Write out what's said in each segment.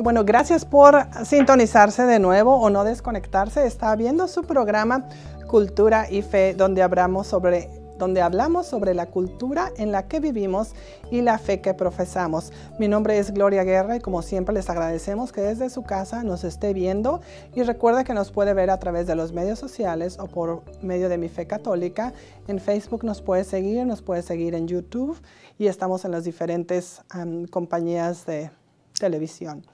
Bueno, gracias por sintonizarse de nuevo o no desconectarse. Está viendo su programa Cultura y Fe, donde hablamos sobre donde hablamos sobre la cultura en la que vivimos y la fe que profesamos. Mi nombre es Gloria Guerra y como siempre les agradecemos que desde su casa nos esté viendo y recuerda que nos puede ver a través de los medios sociales o por medio de mi fe católica. En Facebook nos puede seguir, nos puede seguir en YouTube y estamos en las diferentes compañías de televisión.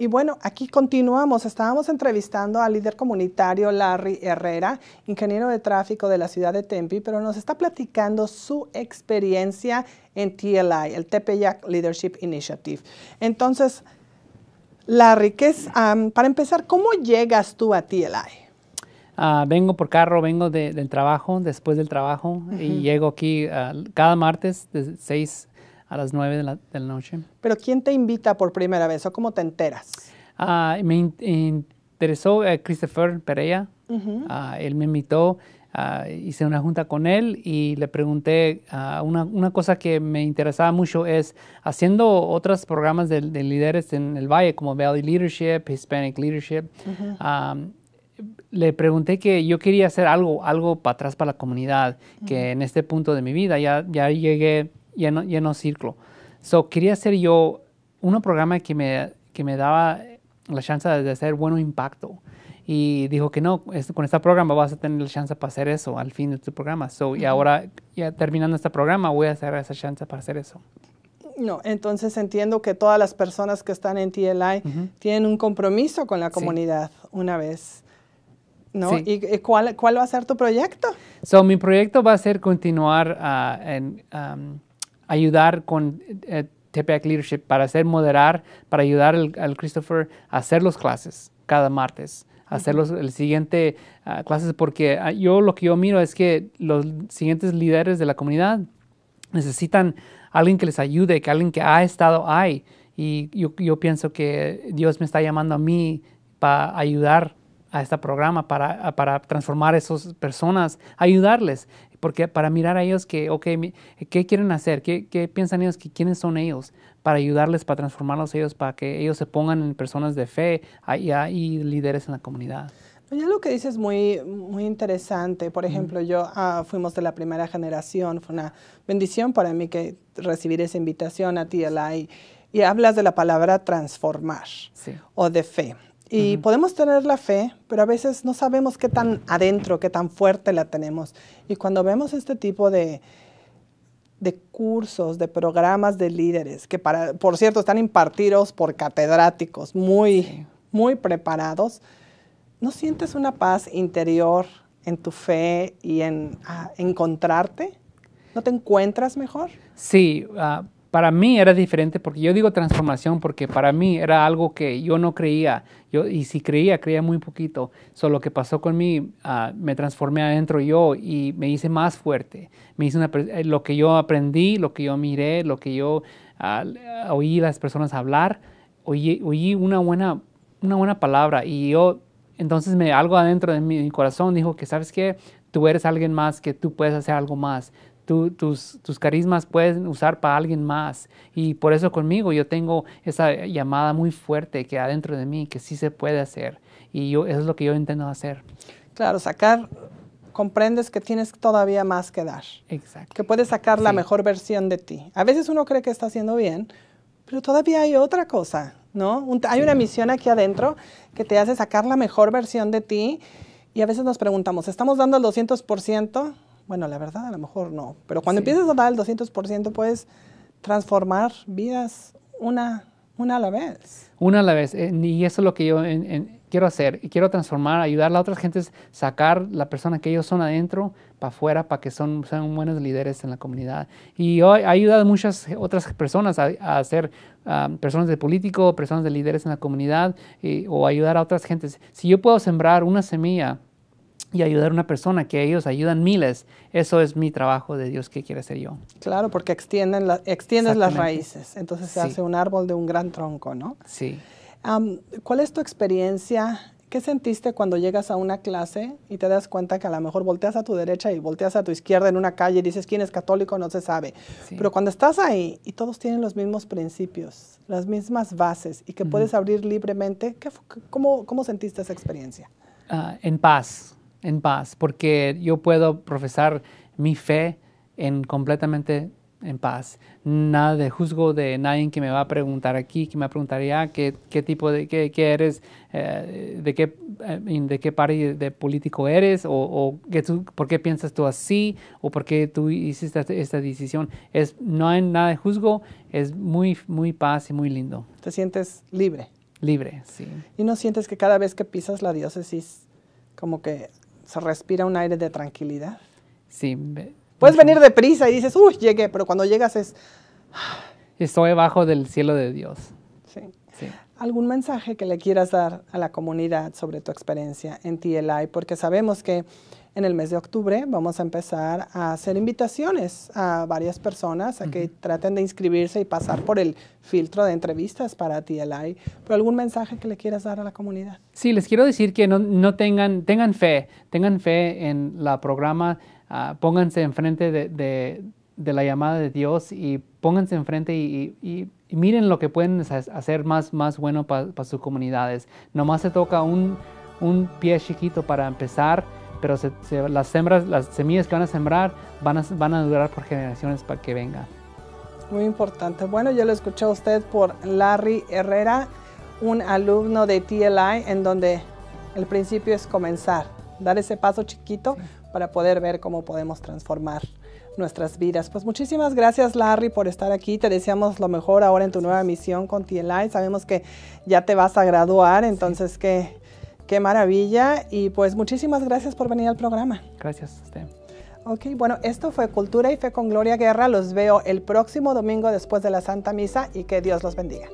Y bueno, aquí continuamos. Estábamos entrevistando al líder comunitario Larry Herrera, ingeniero de tráfico de la ciudad de Tempe, pero nos está platicando su experiencia en TLI, el Tepeyac Leadership Initiative. Entonces, Larry, ¿qué para empezar, ¿cómo llegas tú a TLI? Ah, vengo por carro, vengo del trabajo, después del trabajo, y llego aquí ah, cada martes de seis a las 9 de la, de la noche. ¿Pero quién te invita por primera vez o cómo te enteras? Ah, me interesó eh, Christopher Pereira. Ah, él me invitó, ah, hice una junta con él y le pregunté, una, una, cosa que me interesaba mucho es haciendo otros programas de, líderes en el Valle, como Valley Leadership, Hispanic Leadership. le pregunté que yo quería hacer algo, algo para atrás para la comunidad, que en este punto de mi vida ya, ya llegué lleno, no círculo. So, quería hacer yo un programa que me, que me daba la chance de hacer buen impacto. Y dijo que no, con este programa vas a tener la chance para hacer eso al fin de tu programa. So, Y ahora, ya terminando este programa, voy a hacer esa chance para hacer eso. No, entonces entiendo que todas las personas que están en TLI tienen un compromiso con la comunidad una vez. ¿no? ¿Y, cuál, cuál va a ser tu proyecto? So, mi proyecto va a ser continuar ah, en ayudar con eh, TPAC Leadership, para hacer moderar, para ayudar al, Christopher a hacer las clases cada martes hacer los, el siguiente ah, clases porque ah, yo lo que yo miro es que los siguientes líderes de la comunidad necesitan alguien que les ayude, que alguien que ha estado ahí y yo, yo pienso que Dios me está llamando a mí para ayudar a este programa, para, para transformar a esas personas, ayudarles porque para mirar a ellos que, ok, ¿qué quieren hacer? ¿Qué, piensan ellos? ¿Quiénes son ellos? Para ayudarles, para transformarlos ellos, para que ellos se pongan en personas de fe y, líderes en la comunidad. Ya lo que dices es muy, muy interesante. Por ejemplo, yo ah, fuimos de la primera generación. Fue una bendición para mí que recibir esa invitación a ti y, y hablas de la palabra transformar o de fe. Y podemos tener la fe, pero a veces no sabemos qué tan adentro, qué tan fuerte la tenemos. Y cuando vemos este tipo de, cursos, de programas de líderes, que para, por cierto están impartidos por catedráticos muy, muy preparados, ¿no sientes una paz interior en tu fe y en ah, encontrarte? ¿No te encuentras mejor? Sí, ah, para mí era diferente porque yo digo transformación porque para mí era algo que yo no creía. Yo, y si creía, creía muy poquito. Solo lo que pasó con mí, ah, me transformé adentro yo y me hice más fuerte. Me hice una, eh, lo que yo aprendí, lo que yo miré, lo que yo ah, oí las personas hablar, oí, oí una, buena, una buena palabra. Y yo, entonces me, algo adentro de mi corazón dijo que, ¿sabes qué? Tú eres alguien más, que tú puedes hacer algo más tus, carismas pueden usar para alguien más. Y por eso conmigo yo tengo esa llamada muy fuerte que adentro de mí, que sí se puede hacer. Y yo, eso es lo que yo intento hacer. Claro, sacar, comprendes que tienes todavía más que dar. Exacto. Que puedes sacar la mejor versión de ti. A veces uno cree que está haciendo bien, pero todavía hay otra cosa, ¿no? hay una misión aquí adentro que te hace sacar la mejor versión de ti. Y a veces nos preguntamos, ¿estamos dando el 200%? Bueno, la verdad a lo mejor no, pero cuando empiezas a dar el 200% puedes transformar vidas una, una a la vez. Una a la vez, y eso es lo que yo quiero hacer, y quiero transformar, ayudar a otras gentes, sacar la persona que ellos son adentro para afuera, para que son, sean buenos líderes en la comunidad. Y hoy ha ayudado a muchas otras personas a, a ser ah, personas de político, personas de líderes en la comunidad, o ayudar a otras gentes. Si yo puedo sembrar una semilla, y ayudar a una persona, que ellos ayudan miles. Eso es mi trabajo de Dios que quiere ser yo. Claro, porque extienden la, extiendes las raíces. Entonces se hace un árbol de un gran tronco, ¿no? Sí. ¿Cuál es tu experiencia? ¿Qué sentiste cuando llegas a una clase y te das cuenta que a lo mejor volteas a tu derecha y volteas a tu izquierda en una calle y dices quién es católico? No se sabe. Pero cuando estás ahí y todos tienen los mismos principios, las mismas bases y que puedes abrir libremente, cómo, sentiste esa experiencia? Ah, en paz en paz, porque yo puedo profesar mi fe en completamente en paz. Nada de juzgo de nadie que me va a preguntar aquí, que me preguntaría qué, qué tipo de, qué, qué eres, eh, de qué, eh, de qué parte de político eres, o, que tú, por qué piensas tú así, o por qué tú hiciste esta, esta, decisión. Es, no hay nada de juzgo, es muy, muy paz y muy lindo. Te sientes libre. Libre, sí. Y no sientes que cada vez que pisas la diócesis, como que se respira un aire de tranquilidad. Sí. Puedes venir deprisa y dices, uy, llegué, pero cuando llegas es... Estoy bajo del cielo de Dios algún mensaje que le quieras dar a la comunidad sobre tu experiencia en TLI, porque sabemos que en el mes de octubre vamos a empezar a hacer invitaciones a varias personas a que traten de inscribirse y pasar por el filtro de entrevistas para TLI. ¿Pero algún mensaje que le quieras dar a la comunidad? Sí, les quiero decir que no, tengan, tengan fe, tengan fe en la programa, ah, pónganse enfrente de, de, la llamada de Dios y pónganse enfrente y miren lo que pueden hacer más, más bueno para sus comunidades. Nomás se toca un, pie chiquito para empezar, pero las, las semillas que van a sembrar van a, durar por generaciones para que vengan. Muy importante. Bueno, yo lo escuché a usted por Larry Herrera, un alumno de TLI, en donde el principio es comenzar, dar ese paso chiquito para poder ver cómo podemos transformar nuestras vidas. Pues muchísimas gracias Larry por estar aquí. Te deseamos lo mejor ahora en tu nueva misión con TLI. Sabemos que ya te vas a graduar, entonces qué, qué maravilla. Y pues muchísimas gracias por venir al programa. Gracias a usted. Ok, bueno, esto fue Cultura y Fe con Gloria Guerra. Los veo el próximo domingo después de la Santa Misa y que Dios los bendiga.